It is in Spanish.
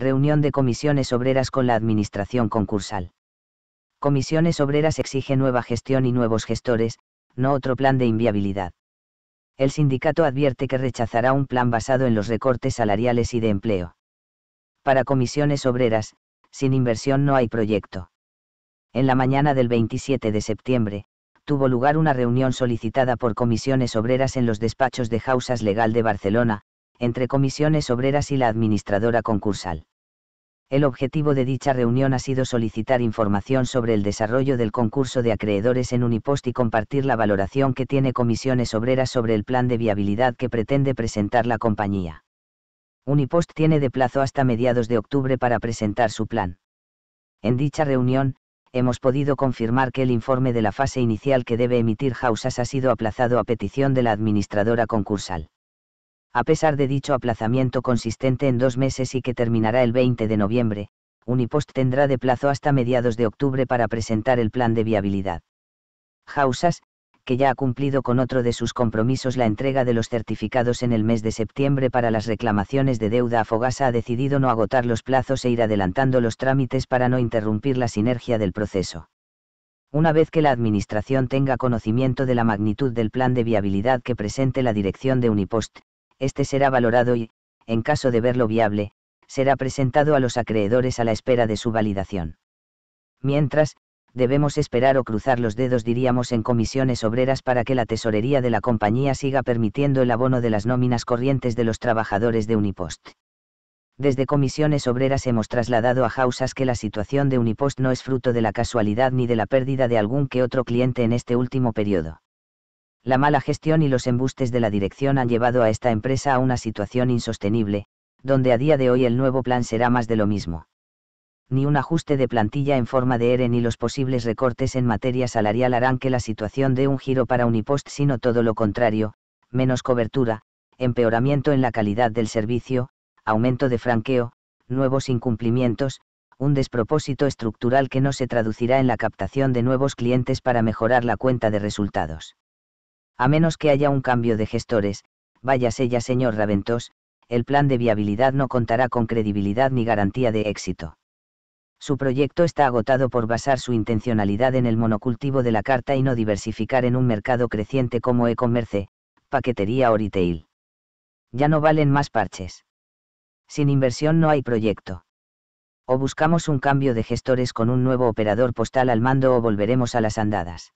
reunión de comisiones obreras con la administración concursal. Comisiones obreras exige nueva gestión y nuevos gestores, no otro plan de inviabilidad. El sindicato advierte que rechazará un plan basado en los recortes salariales y de empleo. Para comisiones obreras, sin inversión no hay proyecto. En la mañana del 27 de septiembre, tuvo lugar una reunión solicitada por comisiones obreras en los despachos de Jausas Legal de Barcelona, entre comisiones obreras y la administradora concursal. El objetivo de dicha reunión ha sido solicitar información sobre el desarrollo del concurso de acreedores en Unipost y compartir la valoración que tiene Comisiones Obreras sobre el plan de viabilidad que pretende presentar la compañía. Unipost tiene de plazo hasta mediados de octubre para presentar su plan. En dicha reunión, hemos podido confirmar que el informe de la fase inicial que debe emitir Hausas ha sido aplazado a petición de la administradora concursal. A pesar de dicho aplazamiento consistente en dos meses y que terminará el 20 de noviembre, Unipost tendrá de plazo hasta mediados de octubre para presentar el plan de viabilidad. Hausas, que ya ha cumplido con otro de sus compromisos la entrega de los certificados en el mes de septiembre para las reclamaciones de deuda a Fogasa, ha decidido no agotar los plazos e ir adelantando los trámites para no interrumpir la sinergia del proceso. Una vez que la Administración tenga conocimiento de la magnitud del plan de viabilidad que presente la dirección de Unipost, este será valorado y, en caso de verlo viable, será presentado a los acreedores a la espera de su validación. Mientras, debemos esperar o cruzar los dedos diríamos en comisiones obreras para que la tesorería de la compañía siga permitiendo el abono de las nóminas corrientes de los trabajadores de Unipost. Desde comisiones obreras hemos trasladado a Hausas que la situación de Unipost no es fruto de la casualidad ni de la pérdida de algún que otro cliente en este último periodo. La mala gestión y los embustes de la dirección han llevado a esta empresa a una situación insostenible, donde a día de hoy el nuevo plan será más de lo mismo. Ni un ajuste de plantilla en forma de ERE ni los posibles recortes en materia salarial harán que la situación dé un giro para Unipost, sino todo lo contrario, menos cobertura, empeoramiento en la calidad del servicio, aumento de franqueo, nuevos incumplimientos, un despropósito estructural que no se traducirá en la captación de nuevos clientes para mejorar la cuenta de resultados. A menos que haya un cambio de gestores, váyase ya señor Raventos, el plan de viabilidad no contará con credibilidad ni garantía de éxito. Su proyecto está agotado por basar su intencionalidad en el monocultivo de la carta y no diversificar en un mercado creciente como e-commerce, paquetería o retail. Ya no valen más parches. Sin inversión no hay proyecto. O buscamos un cambio de gestores con un nuevo operador postal al mando o volveremos a las andadas.